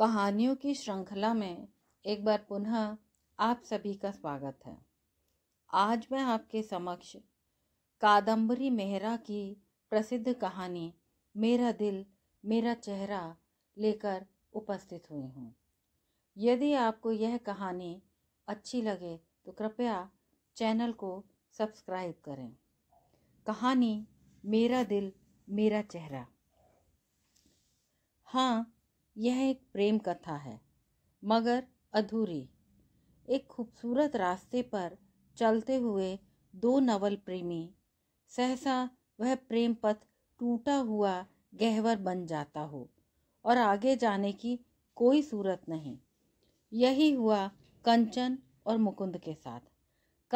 कहानियों की श्रृंखला में एक बार पुनः आप सभी का स्वागत है आज मैं आपके समक्ष कादम्बरी मेहरा की प्रसिद्ध कहानी मेरा दिल मेरा चेहरा लेकर उपस्थित हुई हूँ यदि आपको यह कहानी अच्छी लगे तो कृपया चैनल को सब्सक्राइब करें कहानी मेरा दिल मेरा चेहरा हाँ यह एक प्रेम कथा है मगर अधूरी एक खूबसूरत रास्ते पर चलते हुए दो नवल प्रेमी सहसा वह प्रेम पथ टूटा हुआ गहवर बन जाता हो और आगे जाने की कोई सूरत नहीं यही हुआ कंचन और मुकुंद के साथ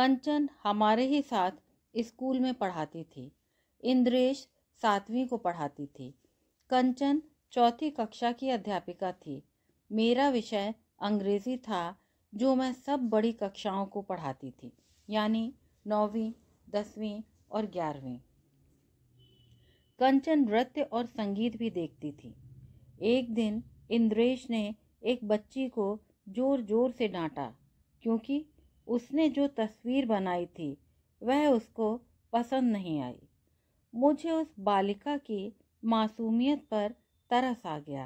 कंचन हमारे ही साथ स्कूल में पढ़ाती थी इंद्रेश सातवीं को पढ़ाती थी कंचन चौथी कक्षा की अध्यापिका थी मेरा विषय अंग्रेज़ी था जो मैं सब बड़ी कक्षाओं को पढ़ाती थी यानी नौवीं दसवीं और ग्यारहवीं कंचन नृत्य और संगीत भी देखती थी एक दिन इंद्रेश ने एक बच्ची को जोर जोर से डांटा क्योंकि उसने जो तस्वीर बनाई थी वह उसको पसंद नहीं आई मुझे उस बालिका की मासूमियत पर तरस आ गया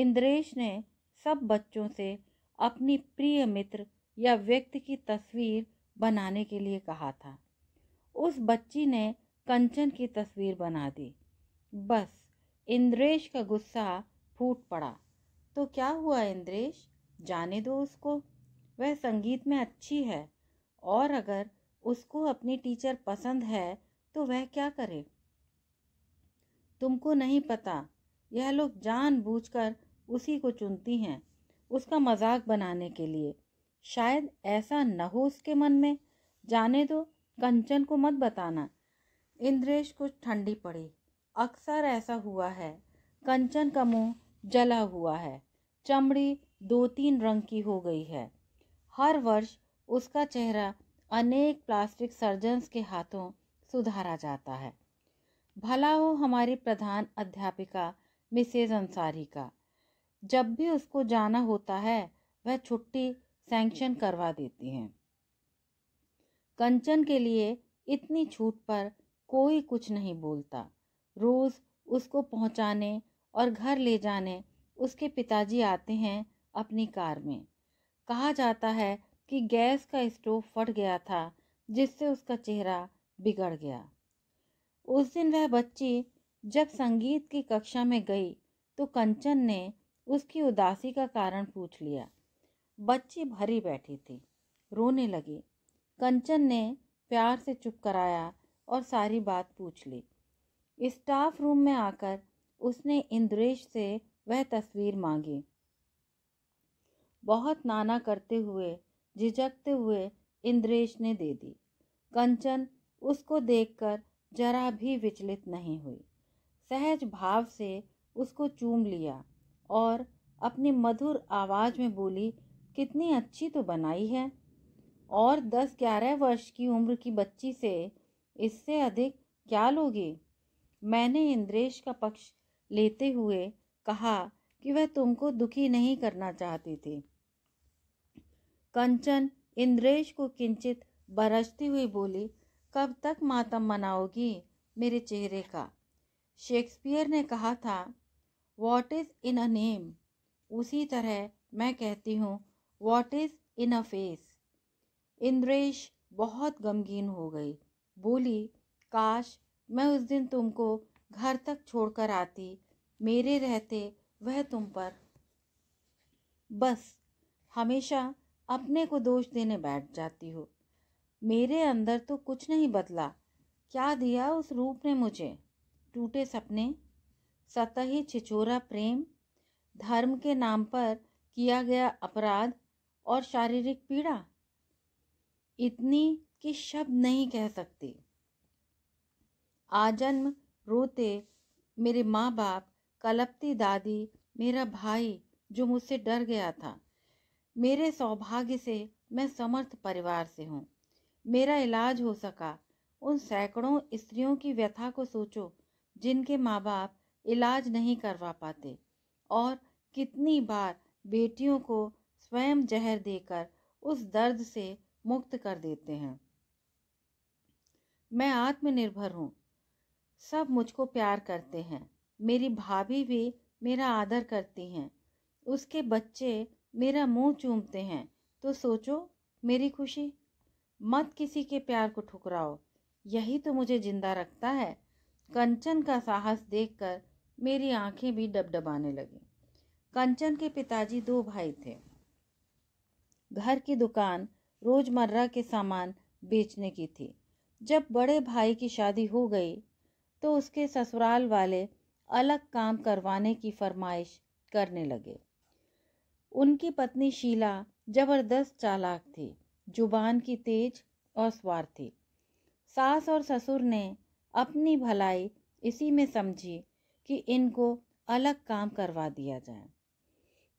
इंद्रेश ने सब बच्चों से अपनी प्रिय मित्र या व्यक्ति की तस्वीर बनाने के लिए कहा था उस बच्ची ने कंचन की तस्वीर बना दी बस इंद्रेश का गुस्सा फूट पड़ा तो क्या हुआ इंद्रेश जाने दो उसको वह संगीत में अच्छी है और अगर उसको अपनी टीचर पसंद है तो वह क्या करे तुमको नहीं पता यह लोग जानबूझकर उसी को चुनती हैं उसका मजाक बनाने के लिए शायद ऐसा न हो उसके मन में जाने दो कंचन को मत बताना इंद्रेश कुछ ठंडी पड़ी अक्सर ऐसा हुआ है कंचन का मुंह जला हुआ है चमड़ी दो तीन रंग की हो गई है हर वर्ष उसका चेहरा अनेक प्लास्टिक सर्जन्स के हाथों सुधारा जाता है भला हो हमारी प्रधान अध्यापिका मिसेज अंसारी का जब भी उसको जाना होता है वह छुट्टी सैंक्शन करवा देती हैं कंचन के लिए इतनी छूट पर कोई कुछ नहीं बोलता रोज़ उसको पहुंचाने और घर ले जाने उसके पिताजी आते हैं अपनी कार में कहा जाता है कि गैस का स्टोव फट गया था जिससे उसका चेहरा बिगड़ गया उस दिन वह बच्ची जब संगीत की कक्षा में गई तो कंचन ने उसकी उदासी का कारण पूछ लिया बच्ची भरी बैठी थी रोने लगी कंचन ने प्यार से चुप कराया और सारी बात पूछ ली स्टाफ रूम में आकर उसने इंद्रेश से वह तस्वीर मांगी बहुत नाना करते हुए झिझकते हुए इंद्रेश ने दे दी कंचन उसको देखकर जरा भी विचलित नहीं हुई सहज भाव से उसको चूम लिया और अपनी मधुर आवाज़ में बोली कितनी अच्छी तो बनाई है और दस ग्यारह वर्ष की उम्र की बच्ची से इससे अधिक क्या लोगे मैंने इंद्रेश का पक्ष लेते हुए कहा कि वह तुमको दुखी नहीं करना चाहती थी कंचन इंद्रेश को किंचित बरसती हुई बोली कब तक मातम मनाओगी मेरे चेहरे का शेक्सपियर ने कहा था what is in a name उसी तरह मैं कहती हूँ what is in a face Indresh बहुत गमगीन हो गई बोली काश मैं उस दिन तुमको घर तक छोड़कर आती मेरे रहते वह तुम पर बस हमेशा अपने को दोष देने बैठ जाती हो मेरे अंदर तो कुछ नहीं बदला क्या दिया उस रूप ने मुझे टूटे सपने सतही छिछोरा प्रेम धर्म के नाम पर किया गया अपराध और शारीरिक पीड़ा इतनी कि शब्द नहीं कह सकते आजन्म रोते मेरे माँ बाप कलपती दादी मेरा भाई जो मुझसे डर गया था मेरे सौभाग्य से मैं समर्थ परिवार से हूँ मेरा इलाज हो सका उन सैकड़ों स्त्रियों की व्यथा को सोचो जिनके माँ बाप इलाज नहीं करवा पाते और कितनी बार बेटियों को स्वयं जहर देकर उस दर्द से मुक्त कर देते हैं मैं आत्मनिर्भर हूँ सब मुझको प्यार करते हैं मेरी भाभी भी मेरा आदर करती हैं उसके बच्चे मेरा मुंह चूमते हैं तो सोचो मेरी खुशी मत किसी के प्यार को ठुकराओ यही तो मुझे जिंदा रखता है कंचन का साहस देखकर मेरी आंखें भी डबडबाने लगी कंचन के पिताजी दो भाई थे घर की दुकान रोजमर्रा के सामान बेचने की थी जब बड़े भाई की शादी हो गई तो उसके ससुराल वाले अलग काम करवाने की फरमाइश करने लगे उनकी पत्नी शीला जबरदस्त चालाक थी जुबान की तेज और स्वार्थी सास और ससुर ने अपनी भलाई इसी में समझी कि इनको अलग काम करवा दिया जाए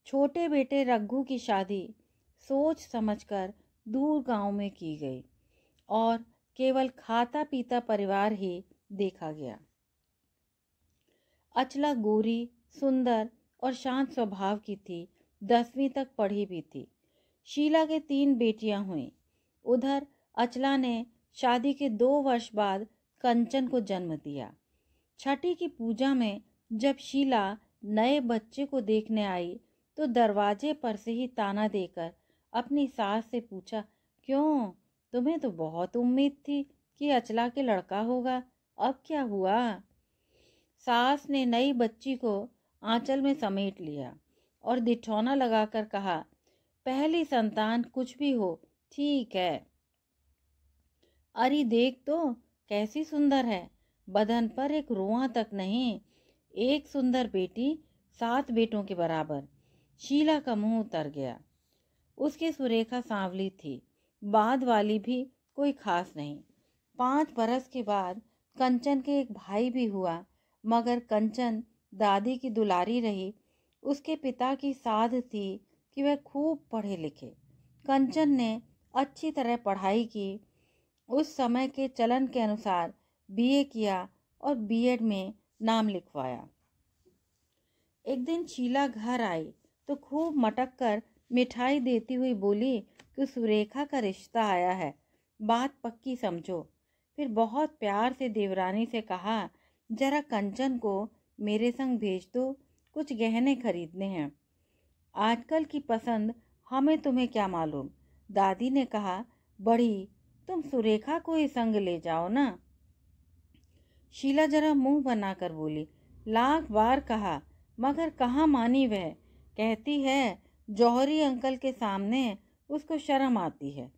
छोटे बेटे रघु की शादी सोच समझकर दूर गांव में की गई और केवल खाता पीता परिवार ही देखा गया अचला गोरी सुंदर और शांत स्वभाव की थी दसवीं तक पढ़ी भी थी शीला के तीन बेटियां हुईं उधर अचला ने शादी के दो वर्ष बाद कंचन को जन्म दिया छठी की पूजा में जब शीला नए बच्चे को देखने आई तो दरवाजे पर से ही ताना देकर अपनी सास से पूछा क्यों तुम्हें तो बहुत उम्मीद थी कि अचला के लड़का होगा अब क्या हुआ सास ने नई बच्ची को आंचल में समेट लिया और दिठौना लगाकर कहा पहली संतान कुछ भी हो ठीक है अरे देख तो कैसी सुंदर है बदन पर एक रुआ तक नहीं एक सुंदर बेटी सात बेटों के बराबर शीला का मुंह उतर गया उसकी सुरेखा सांवली थी बाद वाली भी कोई खास नहीं पाँच बरस के बाद कंचन के एक भाई भी हुआ मगर कंचन दादी की दुलारी रही उसके पिता की साध थी कि वह खूब पढ़े लिखे कंचन ने अच्छी तरह पढ़ाई की उस समय के चलन के अनुसार बीए किया और बीएड में नाम लिखवाया एक दिन शीला घर आई तो खूब मटक कर मिठाई देती हुई बोली कि सुरेखा का रिश्ता आया है बात पक्की समझो फिर बहुत प्यार से देवरानी से कहा जरा कंचन को मेरे संग भेज दो कुछ गहने खरीदने हैं आजकल की पसंद हमें तुम्हें क्या मालूम दादी ने कहा बड़ी तुम सुरेखा को ही संग ले जाओ ना शीला जरा मुंह बनाकर बोली लाख बार कहा मगर कहाँ मानी वह कहती है जौहरी अंकल के सामने उसको शर्म आती है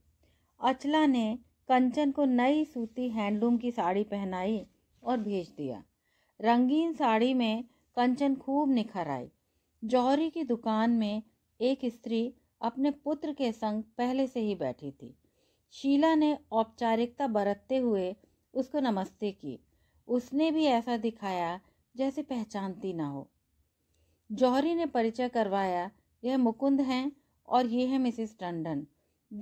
अचला ने कंचन को नई सूती हैंडलूम की साड़ी पहनाई और भेज दिया रंगीन साड़ी में कंचन खूब निखर आई जौहरी की दुकान में एक स्त्री अपने पुत्र के संग पहले से ही बैठी थी शीला ने औपचारिकता बरतते हुए उसको नमस्ते की उसने भी ऐसा दिखाया जैसे पहचानती ना हो जौहरी ने परिचय करवाया यह मुकुंद हैं और ये है मिसिस टंडन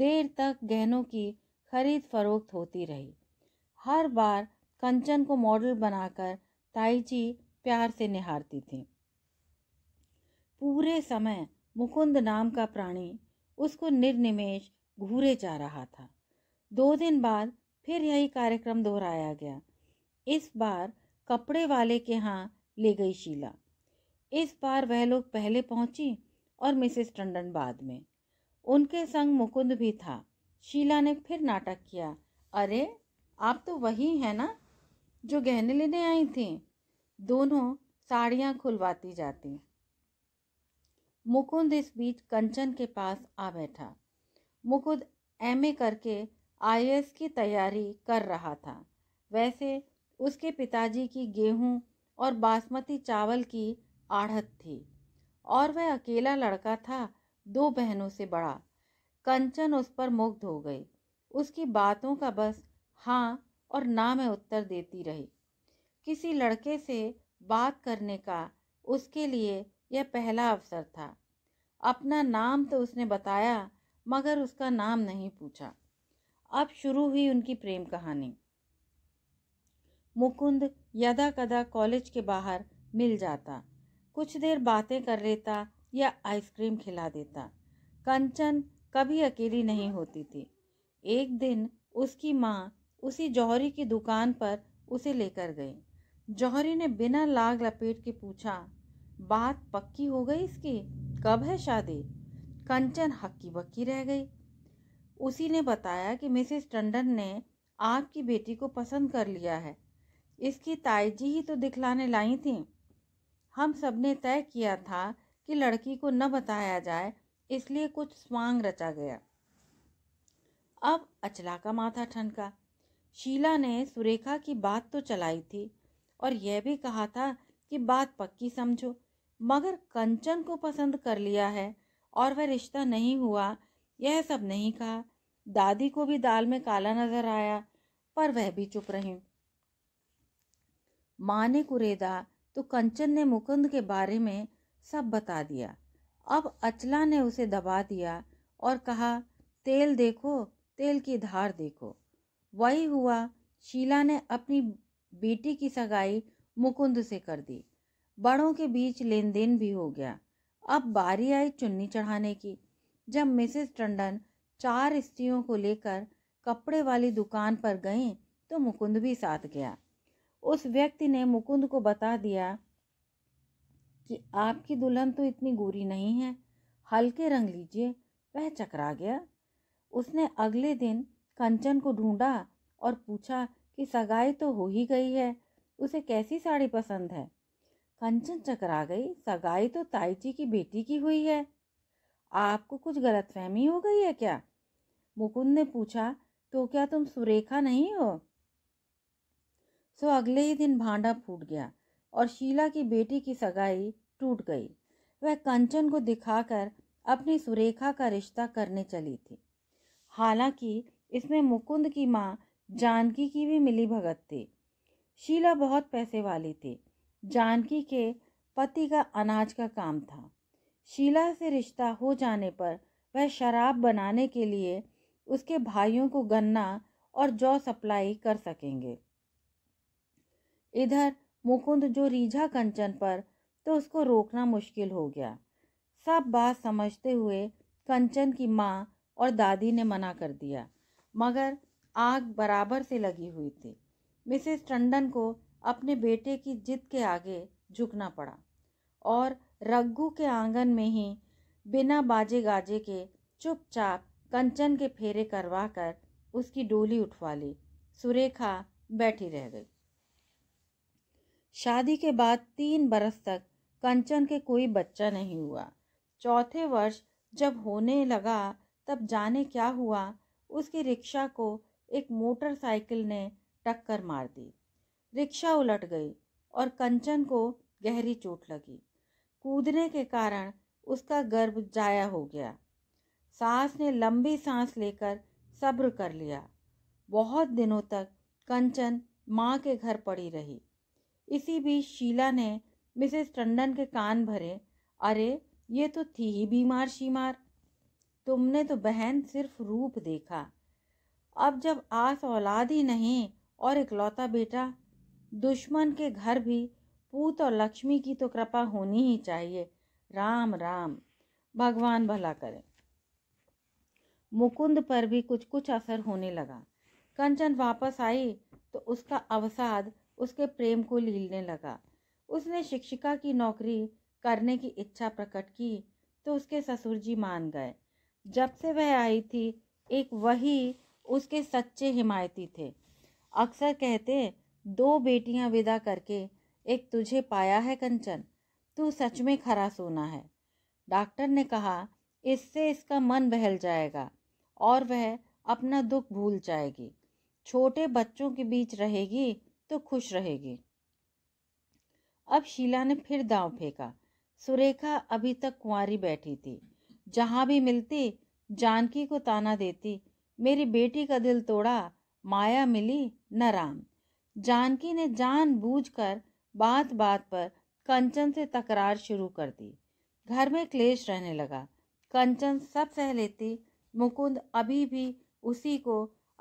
देर तक गहनों की खरीद फरोख्त होती रही हर बार कंचन को मॉडल बनाकर ताईची प्यार से निहारती थी पूरे समय मुकुंद नाम का प्राणी उसको निर्निमेश घूरे जा रहा था दो दिन बाद फिर यही कार्यक्रम दोहराया गया इस बार कपड़े वाले के यहाँ ले गई शीला इस बार वह लोग पहले पहुंची और मिसेस टंडन बाद में उनके संग मुकुंद भी था शीला ने फिर नाटक किया अरे आप तो वही हैं ना जो गहने लेने आई थी दोनों साड़ियाँ खुलवाती जाती मुकुंद इस बीच कंचन के पास आ बैठा मुकुंद एमए करके आई की तैयारी कर रहा था वैसे उसके पिताजी की गेहूं और बासमती चावल की आढ़त थी और वह अकेला लड़का था दो बहनों से बड़ा कंचन उस पर मुग्ध हो गई उसकी बातों का बस हाँ और ना में उत्तर देती रही किसी लड़के से बात करने का उसके लिए यह पहला अवसर था अपना नाम तो उसने बताया मगर उसका नाम नहीं पूछा अब शुरू हुई उनकी प्रेम कहानी मुकुंद यदा कदा कॉलेज के बाहर मिल जाता कुछ देर बातें कर लेता या आइसक्रीम खिला देता कंचन कभी अकेली नहीं होती थी एक दिन उसकी माँ उसी जौहरी की दुकान पर उसे लेकर गई जौहरी ने बिना लाग लपेट के पूछा बात पक्की हो गई इसकी कब है शादी कंचन हक्की बक्की रह गई उसी ने बताया कि मिसिस टंडन ने आपकी बेटी को पसंद कर लिया है इसकी ताईजी ही तो दिखलाने लाई थी हम सब ने तय किया था कि लड़की को न बताया जाए इसलिए कुछ स्वांग रचा गया अब अचला का माथा ठनका शीला ने सुरेखा की बात तो चलाई थी और यह भी कहा था कि बात पक्की समझो मगर कंचन को पसंद कर लिया है और वह रिश्ता नहीं हुआ यह सब नहीं कहा दादी को भी दाल में काला नजर आया पर वह भी चुप रही माँ ने कुरेदा तो कंचन ने मुकुंद के बारे में सब बता दिया अब अचला ने उसे दबा दिया और कहा तेल देखो तेल की धार देखो वही हुआ शीला ने अपनी बेटी की सगाई मुकुंद से कर दी बड़ों के बीच लेन देन भी हो गया अब बारी आई चुन्नी चढ़ाने की जब मिसेस टंडन चार स्त्रियों को लेकर कपड़े वाली दुकान पर गई तो मुकुंद भी साथ गया उस व्यक्ति ने मुकुंद को बता दिया कि आपकी दुल्हन तो इतनी गोरी नहीं है हल्के रंग लीजिए वह चकरा गया उसने अगले दिन कंचन को ढूंढा और पूछा कि सगाई तो हो ही गई है उसे कैसी साड़ी पसंद है कंचन चकरा गई सगाई तो ताईची की बेटी की हुई है आपको कुछ गलतफहमी हो गई है क्या मुकुंद ने पूछा तो क्या तुम सुरेखा नहीं हो सो अगले ही दिन भांडा फूट गया और शीला की बेटी की सगाई टूट गई वह कंचन को दिखाकर अपनी सुरेखा का रिश्ता करने चली थी हालांकि इसमें मुकुंद की माँ जानकी की भी मिली भगत थी शीला बहुत पैसे वाली थी जानकी के पति का अनाज का काम था शीला से रिश्ता हो जाने पर वह शराब बनाने के लिए उसके भाइयों को गन्ना और जौ सप्लाई कर सकेंगे इधर मुकुंद जो रीझा कंचन पर तो उसको रोकना मुश्किल हो गया सब बात समझते हुए कंचन की माँ और दादी ने मना कर दिया मगर आग बराबर से लगी हुई थी मिसेस टंडन को अपने बेटे की जिद के आगे झुकना पड़ा और रग्गू के आंगन में ही बिना बाजे गाजे के चुपचाप कंचन के फेरे करवा कर उसकी डोली उठवा ली सुरेखा बैठी रह गई शादी के बाद तीन बरस तक कंचन के कोई बच्चा नहीं हुआ चौथे वर्ष जब होने लगा तब जाने क्या हुआ उसकी रिक्शा को एक मोटरसाइकिल ने टक्कर मार दी रिक्शा उलट गई और कंचन को गहरी चोट लगी कूदने के कारण उसका गर्भ जाया हो गया सास ने लंबी सांस लेकर सब्र कर लिया बहुत दिनों तक कंचन माँ के घर पड़ी रही इसी बीच शीला ने मिसेस टंडन के कान भरे अरे ये तो थी ही बीमार शीमार तुमने तो बहन सिर्फ रूप देखा अब जब आस औलाद ही नहीं और इकलौता बेटा दुश्मन के घर भी पूत और लक्ष्मी की तो कृपा होनी ही चाहिए राम राम भगवान भला करें मुकुंद पर भी कुछ कुछ असर होने लगा कंचन वापस आई तो उसका अवसाद उसके प्रेम को लीलने लगा उसने शिक्षिका की नौकरी करने की इच्छा प्रकट की तो उसके ससुर जी मान गए जब से वह आई थी एक वही उसके सच्चे हिमायती थे अक्सर कहते दो बेटियां विदा करके एक तुझे पाया है कंचन तू सच में खरा सोना है डॉक्टर ने कहा इससे इसका मन बहल जाएगा और वह अपना दुख भूल जाएगी छोटे बच्चों के बीच रहेगी तो खुश रहेगी अब शीला ने फिर दांव फेंका सुरेखा अभी तक कुंवारी बैठी थी जहाँ भी मिलती जानकी को ताना देती मेरी बेटी का दिल तोड़ा माया मिली न राम जानकी ने जान बूझ कर बात बात पर कंचन से तकरार शुरू कर दी घर में क्लेश रहने लगा कंचन सब सह लेती मुकुंद अभी भी उसी को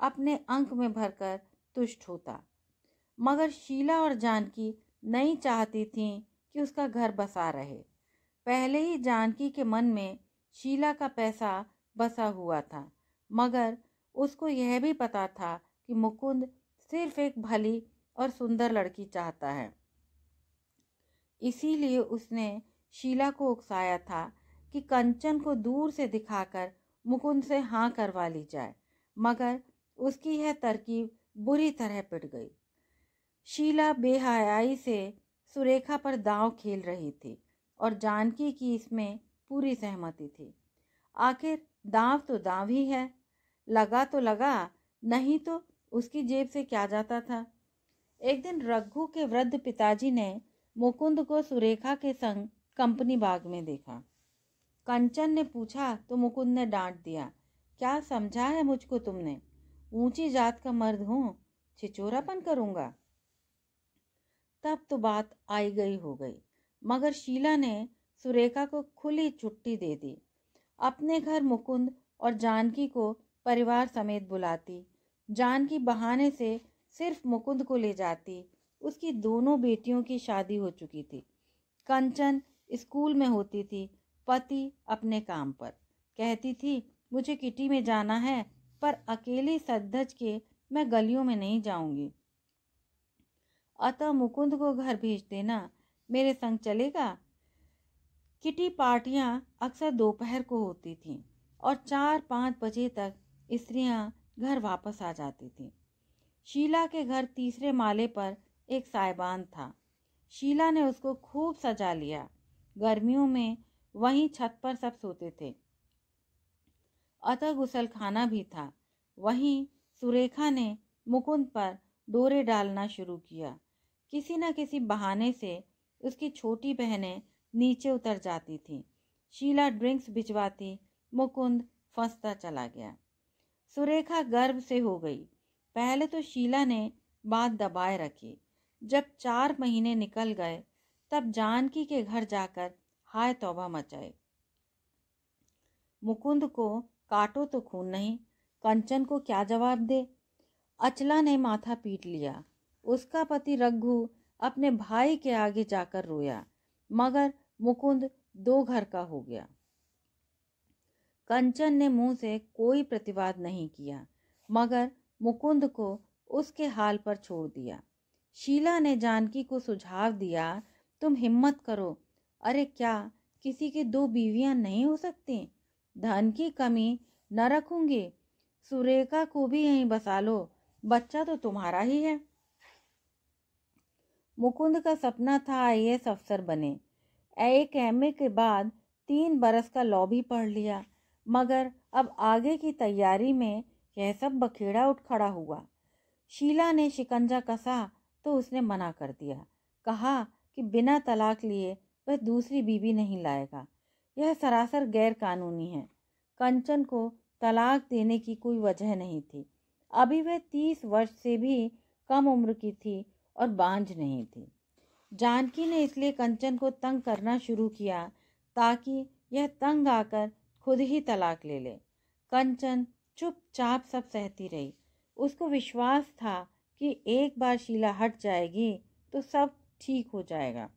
अपने अंक में भरकर तुष्ट होता मगर शीला और जानकी नहीं चाहती थीं कि उसका घर बसा रहे पहले ही जानकी के मन में शीला का पैसा बसा हुआ था मगर उसको यह भी पता था कि मुकुंद सिर्फ एक भली और सुंदर लड़की चाहता है इसीलिए उसने शीला को उकसाया था कि कंचन को दूर से दिखाकर मुकुंद से हाँ करवा ली जाए मगर उसकी यह तरकीब बुरी तरह पिट गई शीला बेहयाई से सुरेखा पर दांव खेल रही थी और जानकी की इसमें पूरी सहमति थी आखिर दांव तो दांव ही है लगा तो लगा नहीं तो उसकी जेब से क्या जाता था एक दिन रघु के वृद्ध पिताजी ने मुकुंद को सुरेखा के संग कंपनी बाग में देखा कंचन ने पूछा तो मुकुंद ने डांट दिया क्या समझा है मुझको तुमने ऊंची जात का मर्द हूँ छिचोरापन करूँगा तब तो बात आई गई हो गई मगर शीला ने सुरेखा को खुली छुट्टी दे दी अपने घर मुकुंद और जानकी को परिवार समेत बुलाती जानकी बहाने से सिर्फ मुकुंद को ले जाती उसकी दोनों बेटियों की शादी हो चुकी थी कंचन स्कूल में होती थी पति अपने काम पर कहती थी मुझे किटी में जाना है पर अकेली सदज के मैं गलियों में नहीं जाऊंगी अतः मुकुंद को घर भेज देना मेरे संग चलेगा किटी पार्टियां अक्सर दोपहर को होती थीं और चार पाँच बजे तक स्त्रियां घर वापस आ जाती थीं शीला के घर तीसरे माले पर एक साइबान था शीला ने उसको खूब सजा लिया गर्मियों में वहीं छत पर सब सोते थे अतः गुसल खाना भी था वहीं सुरेखा ने मुकुंद पर डोरे डालना शुरू किया किसी न किसी बहाने से उसकी छोटी बहनें नीचे उतर जाती थीं शीला ड्रिंक्स भिजवाती मुकुंद फंसता चला गया सुरेखा गर्व से हो गई पहले तो शीला ने बात दबाए रखी जब चार महीने निकल गए तब जानकी के घर जाकर हाय तौबा मचाए मुकुंद को काटो तो खून नहीं कंचन को क्या जवाब दे अचला ने माथा पीट लिया उसका पति रघु अपने भाई के आगे जाकर रोया मगर मुकुंद दो घर का हो गया कंचन ने मुंह से कोई प्रतिवाद नहीं किया मगर मुकुंद को उसके हाल पर छोड़ दिया शीला ने जानकी को सुझाव दिया तुम हिम्मत करो अरे क्या किसी के दो बीवियां नहीं हो सकती धन की कमी न रखूंगी सुरेखा को भी यहीं बसा लो बच्चा तो तुम्हारा ही है मुकुंद का सपना था आई अफसर बने एक एम के बाद तीन बरस का लॉ भी पढ़ लिया मगर अब आगे की तैयारी में यह सब बखेड़ा उठ खड़ा हुआ शीला ने शिकंजा कसा तो उसने मना कर दिया कहा कि बिना तलाक लिए वह दूसरी बीवी नहीं लाएगा यह सरासर गैर कानूनी है कंचन को तलाक देने की कोई वजह नहीं थी अभी वह तीस वर्ष से भी कम उम्र की थी और बांझ नहीं थी जानकी ने इसलिए कंचन को तंग करना शुरू किया ताकि यह तंग आकर खुद ही तलाक ले ले कंचन चुपचाप सब सहती रही उसको विश्वास था कि एक बार शीला हट जाएगी तो सब ठीक हो जाएगा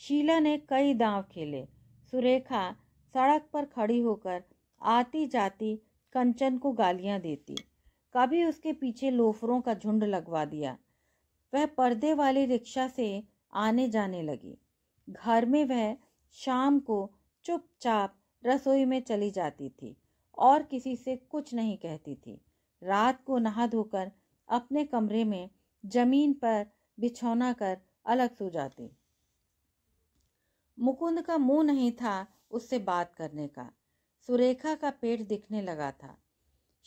शीला ने कई दांव खेले सुरेखा सड़क पर खड़ी होकर आती जाती कंचन को गालियां देती कभी उसके पीछे लोफरों का झुंड लगवा दिया वह पर्दे वाले रिक्शा से आने जाने लगी घर में वह शाम को चुपचाप रसोई में चली जाती थी और किसी से कुछ नहीं कहती थी रात को नहा धोकर अपने कमरे में जमीन पर बिछौना कर अलग सो जाती मुकुंद का मुंह नहीं था उससे बात करने का सुरेखा का पेट दिखने लगा था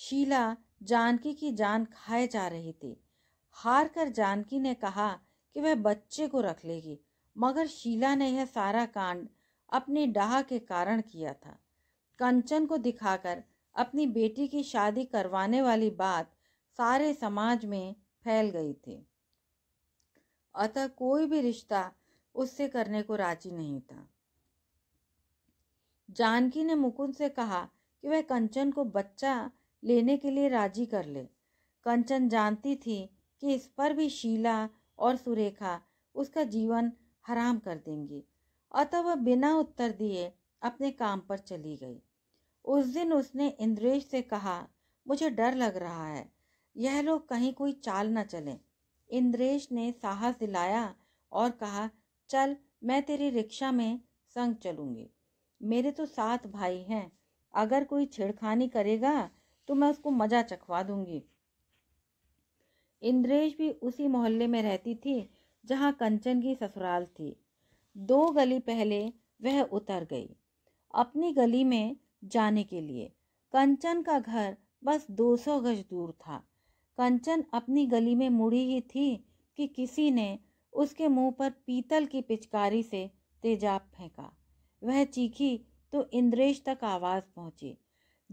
शीला जानकी की जान खाए जा रही थी हार कर जानकी ने कहा कि वह बच्चे को रख लेगी मगर शीला ने यह सारा कांड अपने डाह के कारण किया था कंचन को दिखाकर अपनी बेटी की शादी करवाने वाली बात सारे समाज में फैल गई थी अतः कोई भी रिश्ता उससे करने को राजी नहीं था जानकी ने मुकुंद से कहा कि वह कंचन को बच्चा लेने के लिए राजी कर ले कंचन जानती थी कि इस पर भी शीला और सुरेखा उसका जीवन हराम कर देंगी अतः वह बिना उत्तर दिए अपने काम पर चली गई उस दिन उसने इंद्रेश से कहा मुझे डर लग रहा है यह लोग कहीं कोई चाल न चले इंद्रेश ने साहस दिलाया और कहा चल मैं तेरी रिक्शा में संग चलूँगी मेरे तो सात भाई हैं अगर कोई छेड़खानी करेगा तो मैं उसको मज़ा चखवा दूंगी इंद्रेश भी उसी मोहल्ले में रहती थी जहाँ कंचन की ससुराल थी दो गली पहले वह उतर गई अपनी गली में जाने के लिए कंचन का घर बस 200 गज दूर था कंचन अपनी गली में मुड़ी ही थी कि किसी ने उसके मुंह पर पीतल की पिचकारी से तेजाब फेंका वह चीखी तो इंद्रेश तक आवाज़ पहुंची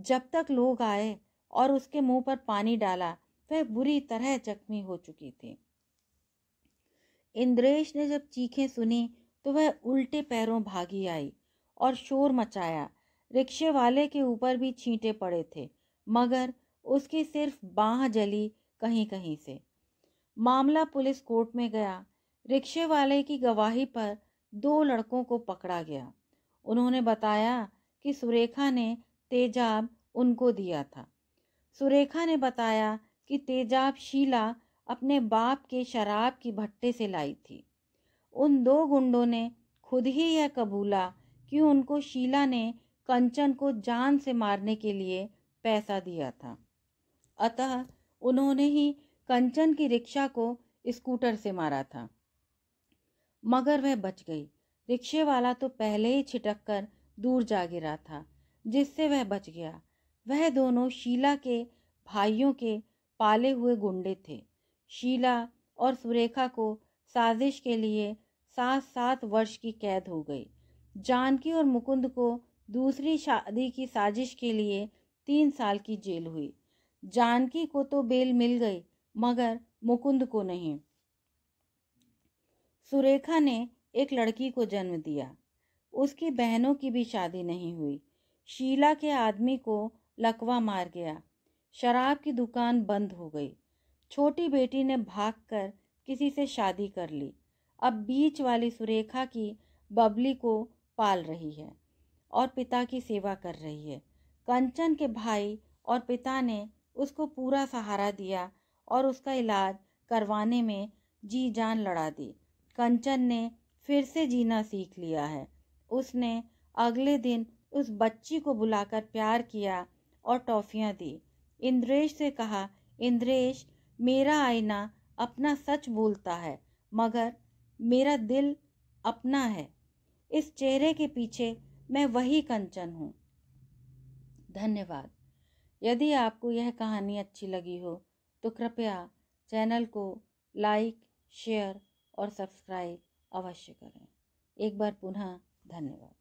जब तक लोग आए और उसके मुंह पर पानी डाला वह बुरी तरह जख्मी हो चुकी थी इंद्रेश ने जब चीखें सुनी तो वह उल्टे पैरों भागी आई और शोर मचाया रिक्शे वाले के ऊपर भी छींटे पड़े थे मगर उसकी सिर्फ बाँह जली कहीं कहीं से मामला पुलिस कोर्ट में गया रिक्शे वाले की गवाही पर दो लड़कों को पकड़ा गया उन्होंने बताया कि सुरेखा ने तेजाब उनको दिया था सुरेखा ने बताया कि तेजाब शीला अपने बाप के शराब की भट्टे से लाई थी उन दो गुंडों ने खुद ही यह कबूला कि उनको शीला ने कंचन को जान से मारने के लिए पैसा दिया था अतः उन्होंने ही कंचन की रिक्शा को स्कूटर से मारा था मगर वह बच गई रिक्शे वाला तो पहले ही छिटक कर दूर जा गिरा था जिससे वह बच गया वह दोनों शीला के भाइयों के पाले हुए गुंडे थे शीला और सुरेखा को साजिश के लिए सात सात वर्ष की कैद हो गई जानकी और मुकुंद को दूसरी शादी की साजिश के लिए तीन साल की जेल हुई जानकी को तो बेल मिल गई मगर मुकुंद को नहीं सुरेखा ने एक लड़की को जन्म दिया उसकी बहनों की भी शादी नहीं हुई शीला के आदमी को लकवा मार गया शराब की दुकान बंद हो गई छोटी बेटी ने भागकर किसी से शादी कर ली अब बीच वाली सुरेखा की बबली को पाल रही है और पिता की सेवा कर रही है कंचन के भाई और पिता ने उसको पूरा सहारा दिया और उसका इलाज करवाने में जी जान लड़ा दी कंचन ने फिर से जीना सीख लिया है उसने अगले दिन उस बच्ची को बुलाकर प्यार किया और टॉफ़ियाँ दी इंद्रेश से कहा इंद्रेश मेरा आईना अपना सच बोलता है मगर मेरा दिल अपना है इस चेहरे के पीछे मैं वही कंचन हूँ धन्यवाद यदि आपको यह कहानी अच्छी लगी हो तो कृपया चैनल को लाइक शेयर और सब्सक्राइब अवश्य करें एक बार पुनः धन्यवाद